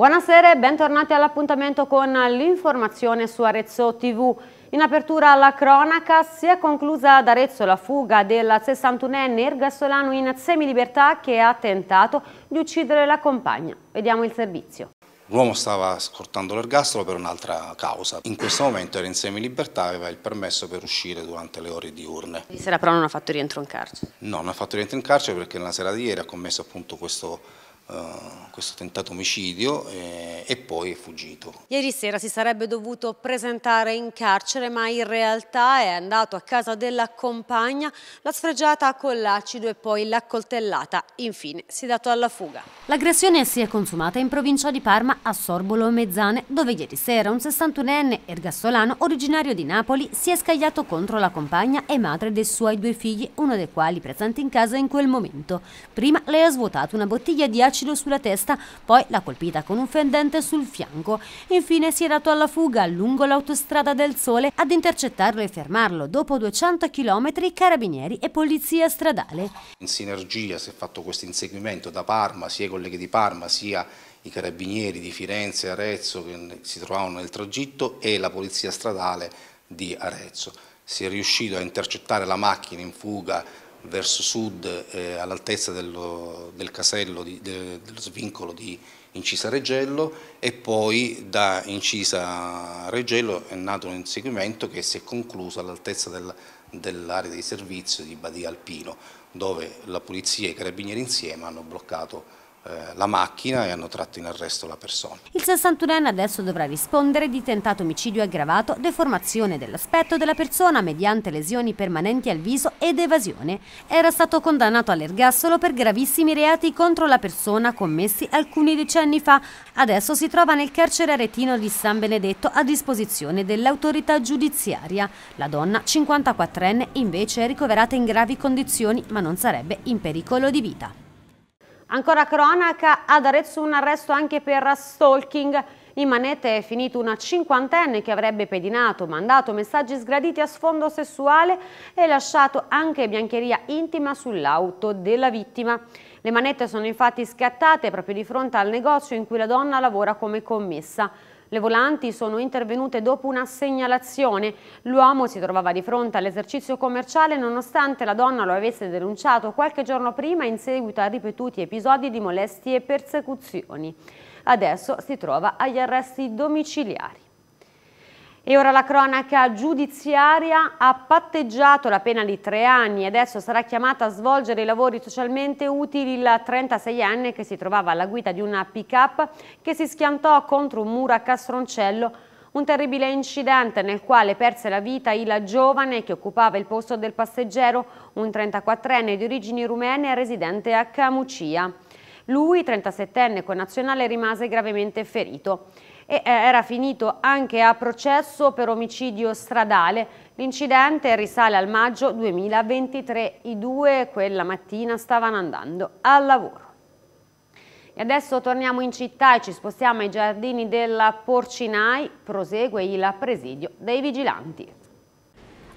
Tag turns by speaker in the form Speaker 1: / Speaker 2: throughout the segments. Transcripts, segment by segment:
Speaker 1: Buonasera e bentornati all'appuntamento con l'informazione su Arezzo TV. In apertura alla cronaca si è conclusa ad Arezzo la fuga del 61enne ergastolano in semilibertà che ha tentato di uccidere la compagna. Vediamo il servizio.
Speaker 2: L'uomo stava scortando l'ergastolo per un'altra causa. In questo momento era in semilibertà e aveva il permesso per uscire durante le ore diurne. Di
Speaker 1: sera però non ha fatto rientro in carcere?
Speaker 2: No, non ha fatto rientro in carcere perché nella sera di ieri ha commesso appunto questo eh, questo tentato omicidio. Eh, e poi è fuggito.
Speaker 1: Ieri sera si sarebbe dovuto presentare in carcere ma in realtà è andato a casa della compagna, l'ha sfregiata con l'acido e poi l'ha coltellata. Infine si è dato alla fuga. L'aggressione si è consumata in provincia di Parma a Sorbolo Mezzane dove ieri sera un 61enne ergastolano originario di Napoli si è scagliato contro la compagna e madre dei suoi due figli, uno dei quali presente in casa in quel momento. Prima le ha svuotato una bottiglia di acido sulla testa, poi l'ha colpita con un fendente sul fianco. Infine si è dato alla fuga lungo l'autostrada del Sole ad intercettarlo e fermarlo dopo 200 km carabinieri e polizia stradale.
Speaker 2: In sinergia si è fatto questo inseguimento da Parma, sia i colleghi di Parma sia i carabinieri di Firenze e Arezzo che si trovavano nel tragitto e la polizia stradale di Arezzo. Si è riuscito a intercettare la macchina in fuga verso sud eh, all'altezza del casello, di, de, dello svincolo di Firenze Incisa Reggello e poi da Incisa Reggello è nato un inseguimento che si è concluso all'altezza dell'area di servizio di Badia Alpino dove la polizia e i carabinieri insieme hanno bloccato eh, la macchina e hanno tratto in arresto la persona.
Speaker 1: Il 61enne adesso dovrà rispondere di tentato omicidio aggravato, deformazione dell'aspetto della persona mediante lesioni permanenti al viso ed evasione. Era stato condannato all'ergassolo per gravissimi reati contro la persona commessi alcuni decenni fa. Adesso si trova nel carcere aretino di San Benedetto a disposizione dell'autorità giudiziaria. La donna, 54enne, invece è ricoverata in gravi condizioni ma non sarebbe in pericolo di vita. Ancora cronaca, ad Arezzo un arresto anche per stalking. In manette è finito una cinquantenne che avrebbe pedinato, mandato messaggi sgraditi a sfondo sessuale e lasciato anche biancheria intima sull'auto della vittima. Le manette sono infatti scattate proprio di fronte al negozio in cui la donna lavora come commessa. Le volanti sono intervenute dopo una segnalazione. L'uomo si trovava di fronte all'esercizio commerciale nonostante la donna lo avesse denunciato qualche giorno prima in seguito a ripetuti episodi di molestie e persecuzioni. Adesso si trova agli arresti domiciliari. E ora la cronaca giudiziaria ha patteggiato la pena di tre anni e adesso sarà chiamata a svolgere i lavori socialmente utili il 36enne che si trovava alla guida di una pick-up che si schiantò contro un muro a Castroncello un terribile incidente nel quale perse la vita il giovane che occupava il posto del passeggero, un 34enne di origini rumene residente a Camucia. Lui, 37enne connazionale, rimase gravemente ferito e eh, era finito anche a processo per omicidio stradale. L'incidente risale al maggio 2023. I due quella mattina stavano andando al lavoro. E adesso torniamo in città e ci spostiamo ai giardini della Porcinai. Prosegue il presidio dei vigilanti.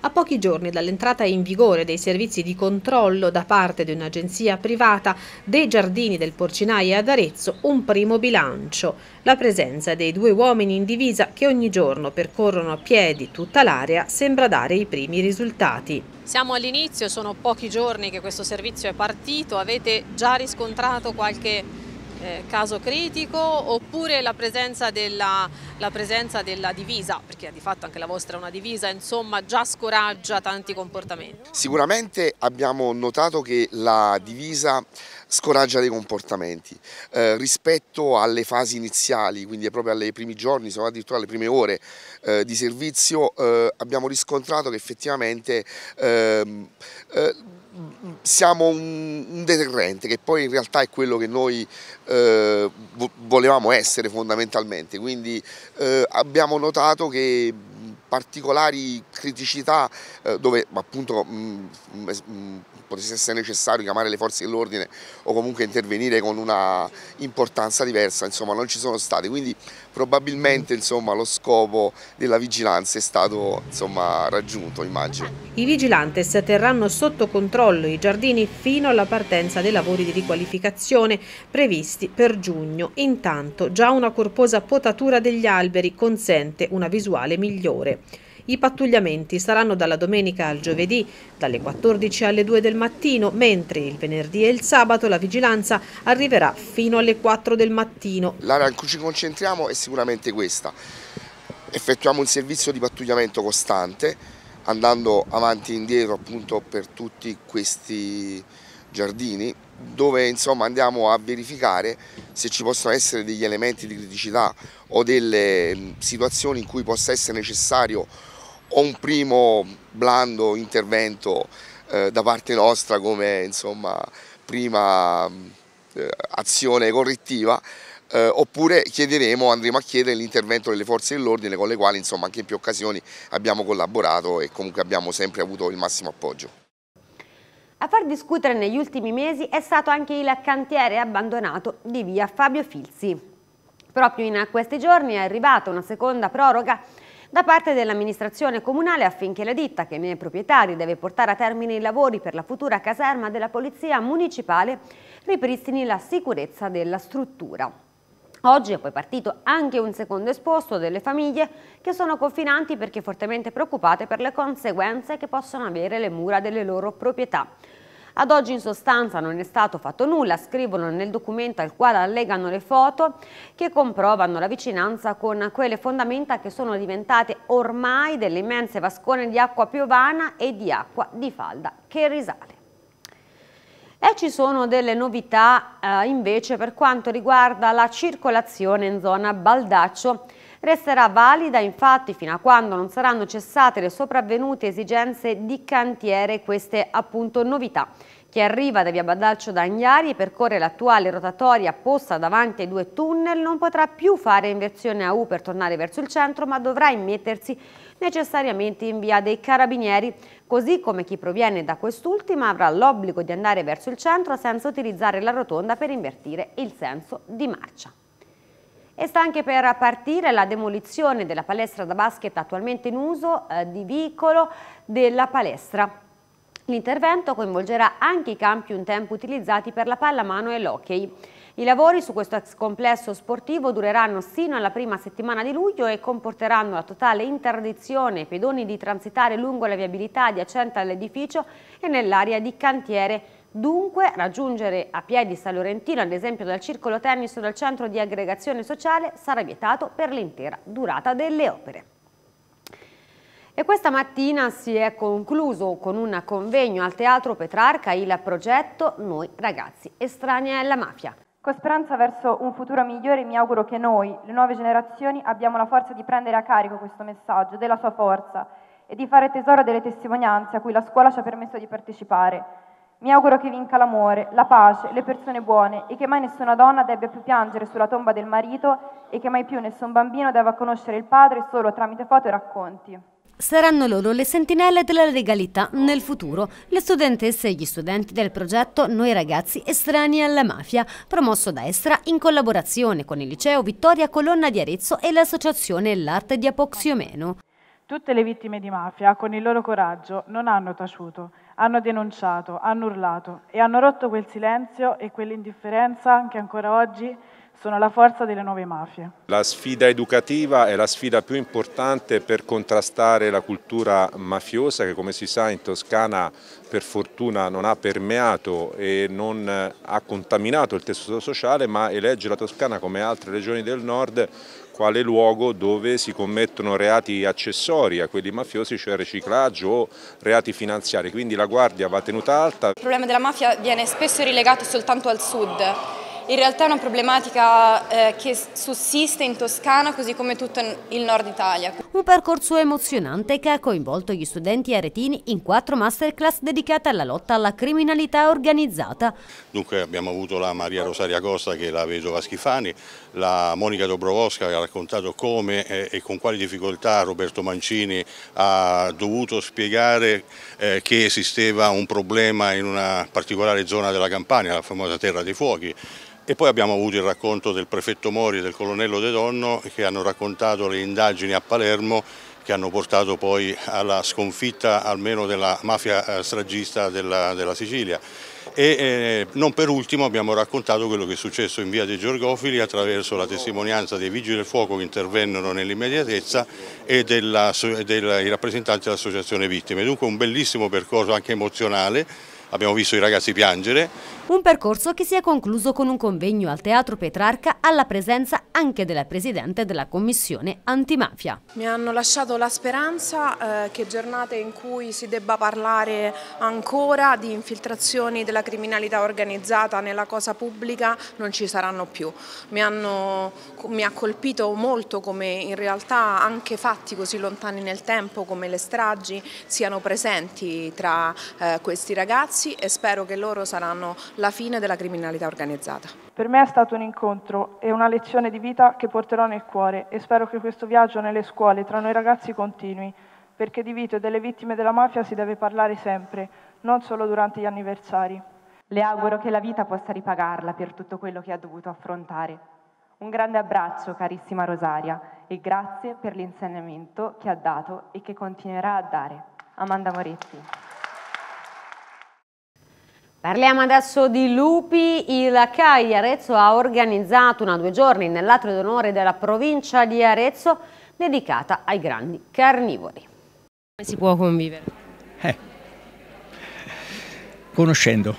Speaker 3: A pochi giorni dall'entrata in vigore dei servizi di controllo da parte di un'agenzia privata dei giardini del Porcinaia ad Arezzo, un primo bilancio. La presenza dei due uomini in divisa che ogni giorno percorrono a piedi tutta l'area sembra dare i primi risultati. Siamo all'inizio, sono pochi giorni che questo servizio è partito, avete già riscontrato qualche eh, caso critico oppure la presenza, della, la presenza, della, divisa, perché di fatto anche la vostra è una divisa, insomma già scoraggia tanti comportamenti.
Speaker 4: Sicuramente abbiamo notato che la divisa scoraggia dei comportamenti eh, rispetto alle fasi iniziali, quindi proprio ai primi giorni, sono addirittura alle prime ore eh, di servizio, eh, abbiamo riscontrato che effettivamente ehm, eh, siamo un, un, deterrente che poi in realtà è quello che noi eh, volevamo essere fondamentalmente, quindi eh, abbiamo notato che particolari criticità eh, dove appunto mm, mm, mm, potesse essere necessario chiamare le forze dell'ordine o comunque intervenire con una importanza diversa, insomma non ci sono state, quindi probabilmente insomma, lo scopo della vigilanza è stato insomma, raggiunto immagino.
Speaker 3: I vigilantes terranno sotto controllo i giardini fino alla partenza dei lavori di riqualificazione previsti per giugno. Intanto già una corposa potatura degli alberi consente una visuale migliore. I pattugliamenti saranno dalla domenica al giovedì, dalle 14 alle 2 del mattino, mentre il venerdì e il sabato la vigilanza arriverà fino alle 4 del mattino.
Speaker 4: L'area in cui ci concentriamo è sicuramente questa. Effettuiamo un servizio di pattugliamento costante, andando avanti e indietro appunto per tutti questi giardini dove insomma andiamo a verificare se ci possono essere degli elementi di criticità o delle mm, situazioni in cui possa essere necessario o un primo blando intervento eh, da parte nostra come insomma prima mm, eh, azione correttiva eh, oppure chiederemo, andremo a chiedere l'intervento delle forze dell'ordine con le quali insomma anche in più occasioni abbiamo collaborato e comunque abbiamo sempre avuto il massimo appoggio.
Speaker 1: A far discutere negli ultimi mesi è stato anche il cantiere abbandonato di via Fabio Filzi. Proprio in questi giorni è arrivata una seconda proroga da parte dell'amministrazione comunale affinché la ditta che ne è proprietaria deve portare a termine i lavori per la futura caserma della Polizia Municipale ripristini la sicurezza della struttura. Oggi è poi partito anche un secondo esposto delle famiglie che sono confinanti perché fortemente preoccupate per le conseguenze che possono avere le mura delle loro proprietà. Ad oggi in sostanza non è stato fatto nulla, scrivono nel documento al quale allegano le foto che comprovano la vicinanza con quelle fondamenta che sono diventate ormai delle immense vascone di acqua piovana e di acqua di falda che risale. E ci sono delle novità eh, invece per quanto riguarda la circolazione in zona Baldaccio. Resterà valida infatti fino a quando non saranno cessate le sopravvenute esigenze di cantiere, queste appunto novità. Chi arriva da via Baldaccio da Agnari e percorre l'attuale rotatoria posta davanti ai due tunnel non potrà più fare inversione a U per tornare verso il centro ma dovrà immettersi necessariamente in via dei Carabinieri, così come chi proviene da quest'ultima avrà l'obbligo di andare verso il centro senza utilizzare la rotonda per invertire il senso di marcia. E sta anche per partire la demolizione della palestra da basket attualmente in uso eh, di vicolo della palestra. L'intervento coinvolgerà anche i campi un tempo utilizzati per la pallamano e l'hockey. I lavori su questo ex complesso sportivo dureranno sino alla prima settimana di luglio e comporteranno la totale interdizione ai pedoni di transitare lungo la viabilità adiacente all'edificio e nell'area di cantiere Dunque, raggiungere a piedi San Laurentino, ad esempio dal circolo tennis o dal centro di aggregazione sociale, sarà vietato per l'intera durata delle opere. E questa mattina si è concluso con un convegno al Teatro Petrarca il progetto Noi ragazzi estranei alla mafia. Con speranza verso un futuro migliore mi auguro che noi, le nuove generazioni, abbiamo la forza di prendere a carico questo messaggio, della sua forza, e di fare tesoro delle testimonianze a cui la scuola ci ha permesso di partecipare. Mi auguro che vinca l'amore, la
Speaker 3: pace, le persone buone e che mai nessuna donna debba più piangere sulla tomba del marito e che mai più nessun bambino debba conoscere il padre solo tramite foto e racconti.
Speaker 1: Saranno loro le sentinelle della legalità nel futuro, le studentesse e gli studenti del progetto Noi ragazzi estranei alla mafia, promosso da Estra in collaborazione con il liceo Vittoria Colonna di Arezzo e l'associazione L'Arte di Apoxiomeno.
Speaker 3: Tutte le vittime di mafia, con il loro coraggio, non hanno taciuto, hanno denunciato, hanno urlato e hanno rotto quel silenzio e quell'indifferenza che ancora oggi sono la forza delle nuove mafie.
Speaker 4: La sfida educativa è la sfida più importante per contrastare la cultura mafiosa che come si sa in Toscana per fortuna non ha permeato e non eh, ha contaminato il tessuto sociale ma elegge la Toscana come altre regioni del nord quale luogo dove si commettono reati accessori a quelli mafiosi, cioè riciclaggio o reati finanziari, quindi la guardia va tenuta alta. Il
Speaker 1: problema della mafia viene spesso rilegato soltanto al sud, in realtà è una problematica eh, che sussiste in Toscana così come tutto il nord Italia. Un percorso emozionante che ha coinvolto gli studenti aretini in quattro masterclass dedicate alla lotta alla criminalità organizzata.
Speaker 2: Dunque abbiamo avuto la Maria Rosaria Costa che è la vedova Schifani, la Monica Dobrovosca che ha raccontato come eh, e con quali difficoltà Roberto Mancini ha dovuto spiegare eh, che esisteva un problema in una particolare zona della Campania, la famosa Terra dei Fuochi, e poi abbiamo avuto il racconto del prefetto Mori e del colonnello De Donno che hanno raccontato le indagini a Palermo che hanno portato poi alla sconfitta almeno della mafia eh, stragista della, della Sicilia. E eh, non per ultimo abbiamo raccontato quello che è successo in via dei Giorgofili attraverso la testimonianza dei vigili del fuoco che intervennero nell'immediatezza e dei rappresentanti dell'associazione vittime. Dunque un bellissimo percorso anche emozionale, abbiamo visto i ragazzi piangere
Speaker 1: un percorso che si è concluso con un convegno al Teatro Petrarca alla presenza anche della Presidente della Commissione Antimafia.
Speaker 3: Mi hanno lasciato la speranza eh, che giornate in cui si debba parlare ancora di infiltrazioni della criminalità organizzata nella cosa pubblica non ci saranno più. Mi, hanno, mi ha colpito molto come in realtà anche fatti così lontani nel tempo come le stragi siano presenti tra eh, questi ragazzi e spero che loro saranno la fine della criminalità organizzata. Per me è stato un incontro e una lezione di vita che porterò nel cuore e spero che questo viaggio nelle scuole tra noi ragazzi continui, perché di Vito e delle vittime della mafia si deve parlare sempre, non solo durante gli anniversari. Le auguro che la vita possa ripagarla per tutto quello che ha dovuto affrontare. Un grande abbraccio, carissima Rosaria, e grazie per l'insegnamento che ha dato e che continuerà a dare. Amanda Moretti.
Speaker 1: Parliamo adesso di lupi. Il CAI Arezzo ha organizzato una due giorni nell'atrio d'onore della provincia di Arezzo dedicata ai grandi carnivori. Come si può convivere?
Speaker 5: Eh, conoscendo,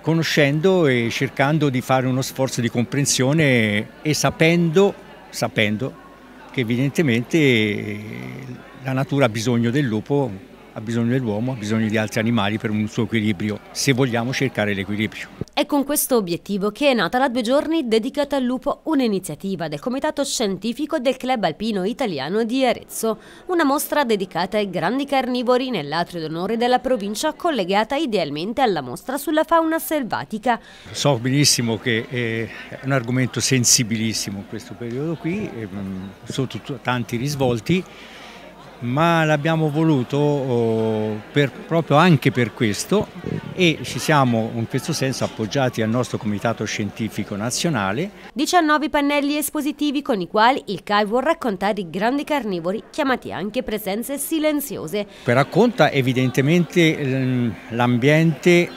Speaker 5: conoscendo e cercando di fare uno sforzo di comprensione e sapendo, sapendo che evidentemente la natura ha bisogno del lupo ha bisogno dell'uomo, ha bisogno di altri animali per un suo equilibrio, se vogliamo cercare l'equilibrio.
Speaker 1: È con questo obiettivo che è nata la due giorni dedicata al lupo un'iniziativa del Comitato Scientifico del Club Alpino Italiano di Arezzo, una mostra dedicata ai grandi carnivori nell'atrio d'onore della provincia collegata idealmente alla mostra sulla fauna selvatica.
Speaker 5: So benissimo che è un argomento sensibilissimo in questo periodo qui, ehm, sotto tanti risvolti, ma l'abbiamo voluto oh, per, proprio anche per questo e ci siamo in questo senso appoggiati al nostro Comitato Scientifico Nazionale.
Speaker 1: 19 pannelli espositivi con i quali il CAI vuol raccontare i grandi carnivori, chiamati anche presenze silenziose.
Speaker 5: Per Racconta evidentemente l'ambiente,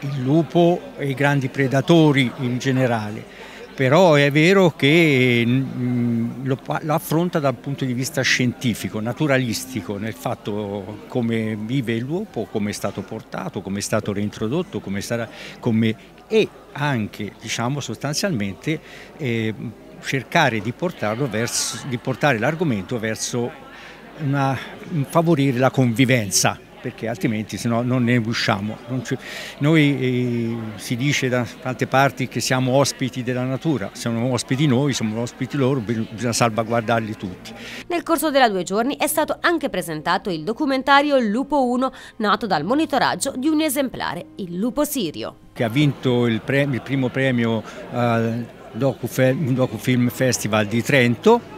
Speaker 5: il lupo e i grandi predatori in generale però è vero che mm, mm, lo, lo, affronta dal punto di vista scientifico, naturalistico, nel fatto come vive l'uopo, come è stato portato, come è stato reintrodotto, come sarà, come, e anche diciamo, sostanzialmente eh, cercare di, verso, di portare l'argomento verso una, favorire la convivenza perché altrimenti se no non ne usciamo. Non noi eh, si dice da tante parti che siamo ospiti della natura, siamo ospiti noi, siamo ospiti loro, bisogna salvaguardarli tutti.
Speaker 1: Nel corso della due giorni è stato anche presentato il documentario Lupo 1, nato dal monitoraggio di un esemplare, il lupo sirio. Che
Speaker 5: ha vinto il, premio, il primo premio al eh, Docufilm Docu Festival di Trento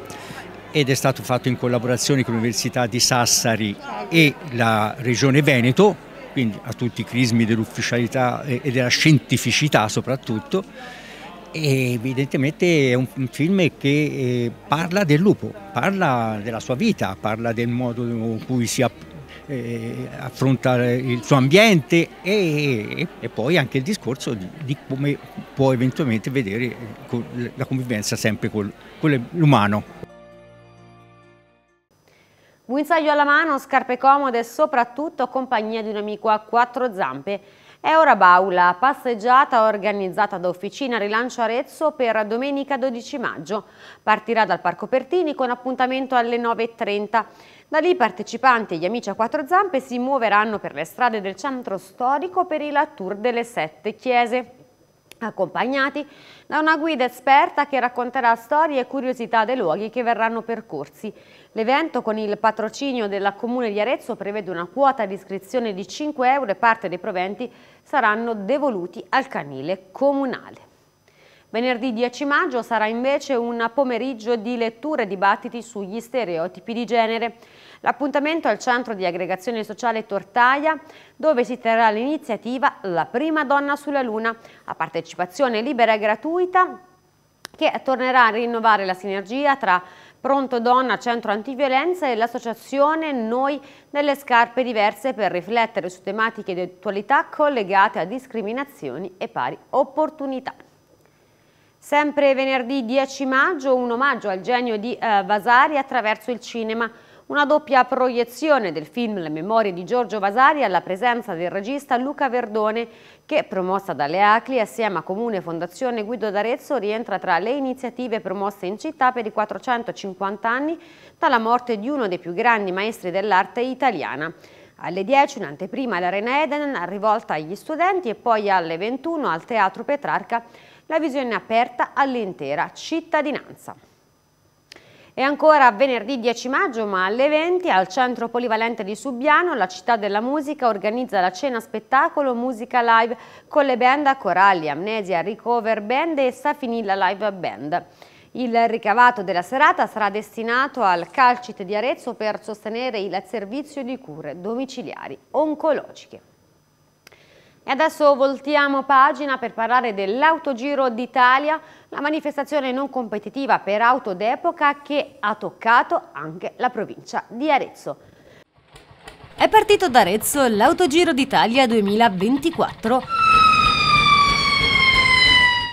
Speaker 5: ed è stato fatto in collaborazione con l'Università di Sassari e la Regione Veneto, quindi a tutti i crismi dell'ufficialità e della scientificità soprattutto. E evidentemente è un film che eh, parla del lupo, parla della sua vita, parla del modo in cui si eh, affronta il suo ambiente e, e poi anche il discorso di, di, come può eventualmente vedere eh, la convivenza sempre con, con l'umano.
Speaker 1: Guinzaglio alla mano, scarpe comode e soprattutto compagnia di un amico a quattro zampe. È ora baula, passeggiata organizzata da Officina Rilancio Arezzo per domenica 12 maggio. Partirà dal Parco Pertini con appuntamento alle 9.30. Da lì i partecipanti e gli amici a quattro zampe si muoveranno per le strade del centro storico per il tour delle sette chiese accompagnati da una guida esperta che racconterà storie e curiosità dei luoghi che verranno percorsi. L'evento con il patrocinio della Comune di Arezzo prevede una quota di iscrizione di 5 euro e parte dei proventi saranno devoluti al canile comunale. Venerdì 10 maggio sarà invece un pomeriggio di letture e dibattiti sugli stereotipi di genere. L'appuntamento al centro di aggregazione sociale Tortaia, dove si terrà l'iniziativa La prima donna sulla Luna, a partecipazione libera e gratuita, che tornerà a rinnovare la sinergia tra Pronto Donna Centro Antiviolenza e l'associazione Noi delle Scarpe Diverse per riflettere su tematiche di attualità collegate a discriminazioni e pari opportunità. Sempre venerdì 10 maggio un omaggio al genio di eh, Vasari attraverso il cinema. Una doppia proiezione del film Le memorie di Giorgio Vasari alla presenza del regista Luca Verdone che, promossa dalle ACLI, assieme a Comune Fondazione Guido d'Arezzo, rientra tra le iniziative promosse in città per i 450 anni dalla morte di uno dei più grandi maestri dell'arte italiana. Alle 10 un'anteprima all'Arena Eden, rivolta agli studenti e poi alle 21 al Teatro Petrarca, la visione aperta all'intera cittadinanza. E ancora venerdì 10 maggio, ma alle 20, al Centro Polivalente di Subiano, la città della musica organizza la cena spettacolo Musica Live con le band Coralli, Amnesia, Recover Band e Safinilla Live Band. Il ricavato della serata sarà destinato al Calcite di Arezzo per sostenere il servizio di cure domiciliari oncologiche. E adesso voltiamo pagina per parlare dell'Autogiro d'Italia, la manifestazione non competitiva per auto d'epoca che ha toccato anche la provincia di Arezzo. È partito da Arezzo l'Autogiro d'Italia 2024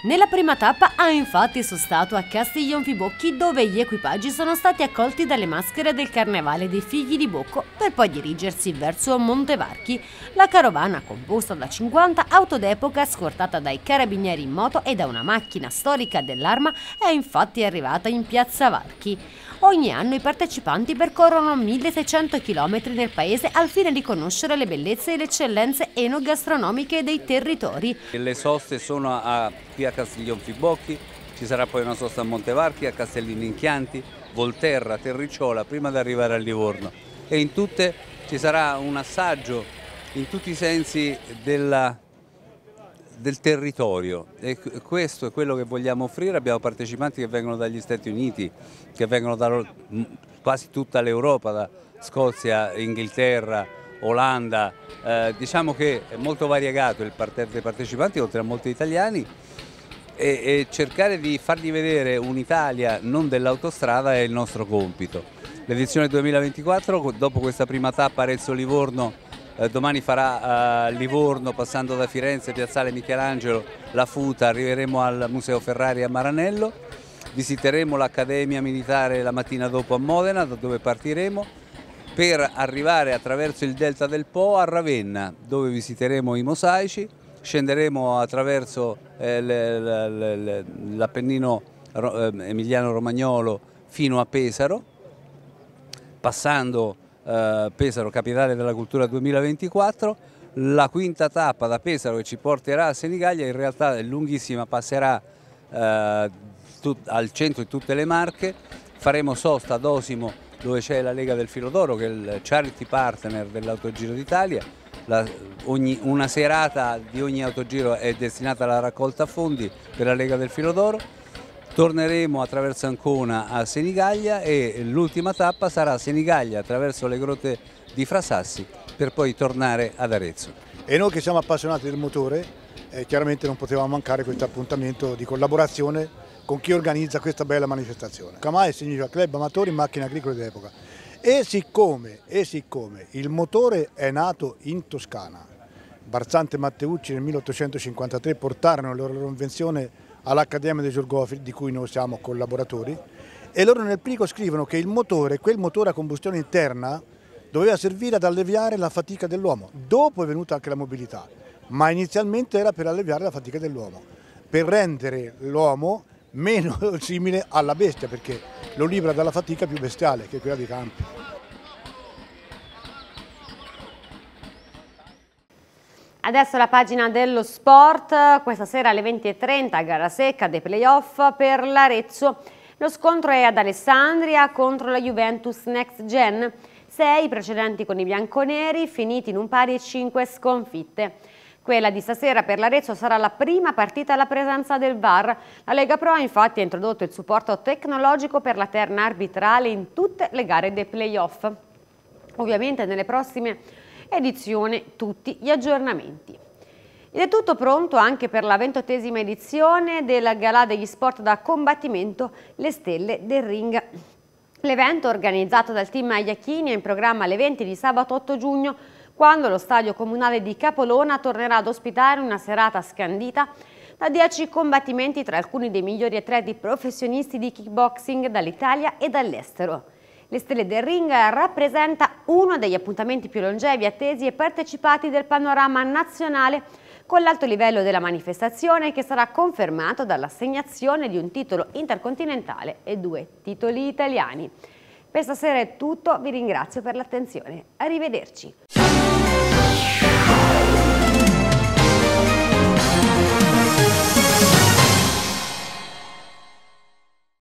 Speaker 1: nella prima tappa ha infatti sostato a Castiglion Fibocchi dove gli equipaggi sono stati accolti dalle maschere del Carnevale dei Figli di Bocco per poi dirigersi verso Montevarchi. La carovana, composta da 50 auto d'epoca scortata dai carabinieri in moto e da una macchina storica dell'arma, è infatti arrivata in piazza Varchi. Ogni anno i partecipanti percorrono 1600 km nel paese al fine di conoscere le bellezze e le eccellenze enogastronomiche dei territori.
Speaker 6: Le soste sono a, qui a Castiglionfibocchi, ci sarà poi una sosta a Montevarchi, a Castellini in Chianti, Volterra, Terricciola, prima di arrivare a Livorno. E in tutte ci sarà un assaggio in tutti i sensi della del territorio e questo è quello che vogliamo offrire, abbiamo partecipanti che vengono dagli Stati Uniti, che vengono da quasi tutta l'Europa, da Scozia, Inghilterra, Olanda, eh, diciamo che è molto variegato il parterre dei partecipanti oltre a molti italiani e, e cercare di fargli vedere un'Italia non dell'autostrada è il nostro compito. L'edizione 2024, dopo questa prima tappa Arezzo-Livorno, eh, domani farà eh, Livorno passando da Firenze, Piazzale Michelangelo, La Futa, arriveremo al Museo Ferrari a Maranello, visiteremo l'Accademia Militare la mattina dopo a Modena da dove partiremo per arrivare attraverso il delta del Po a Ravenna dove visiteremo i mosaici, scenderemo attraverso eh, l'appennino eh, emiliano-romagnolo fino a Pesaro passando eh, Pesaro Capitale della Cultura 2024, la quinta tappa da Pesaro che ci porterà a Senigallia in realtà è lunghissima, passerà eh, al centro di tutte le Marche, faremo sosta ad Osimo dove c'è la Lega del Filo d'Oro che è il charity partner dell'Autogiro d'Italia, una serata di ogni autogiro è destinata alla raccolta fondi per la Lega del Filo d'Oro. Torneremo attraverso Ancona a Senigaglia e l'ultima tappa sarà a Senigaglia attraverso le grotte di Frasassi per poi tornare ad Arezzo. E noi che siamo appassionati del motore eh, chiaramente non potevamo mancare questo appuntamento di collaborazione con chi organizza questa bella manifestazione. Camai significa Club Amatori Macchine Agricole d'Epoca e siccome, e siccome il motore è nato in Toscana, Barzante e Matteucci nel 1853 portarono la loro invenzione all'Accademia di Giorgofi di cui noi siamo collaboratori e loro nel plico scrivono che il motore, quel motore a combustione interna doveva servire ad alleviare la fatica dell'uomo, dopo è venuta anche la mobilità, ma inizialmente era per alleviare la fatica dell'uomo, per rendere l'uomo meno simile alla bestia perché lo libera dalla fatica più bestiale che è quella dei campi.
Speaker 1: Adesso la pagina dello sport, questa sera alle 20.30 gara secca dei playoff per l'Arezzo. Lo scontro è ad Alessandria contro la Juventus Next Gen. Sei precedenti con i bianconeri, finiti in un pari e cinque sconfitte. Quella di stasera per l'Arezzo sarà la prima partita alla presenza del VAR. La Lega Pro infatti ha introdotto il supporto tecnologico per la terna arbitrale in tutte le gare dei playoff. Ovviamente nelle prossime edizione Tutti gli aggiornamenti. Ed è tutto pronto anche per la ventottesima edizione della Gala degli Sport da Combattimento Le Stelle del Ring. L'evento organizzato dal team Aiachini è in programma alle 20 di sabato 8 giugno quando lo stadio comunale di Capolona tornerà ad ospitare una serata scandita da 10 combattimenti tra alcuni dei migliori atleti professionisti di kickboxing dall'Italia e dall'estero. Le Stelle del Ring rappresenta uno degli appuntamenti più longevi, attesi e partecipati del panorama nazionale con l'alto livello della manifestazione che sarà confermato dall'assegnazione di un titolo intercontinentale e due titoli italiani. Per stasera è tutto, vi ringrazio per l'attenzione. Arrivederci.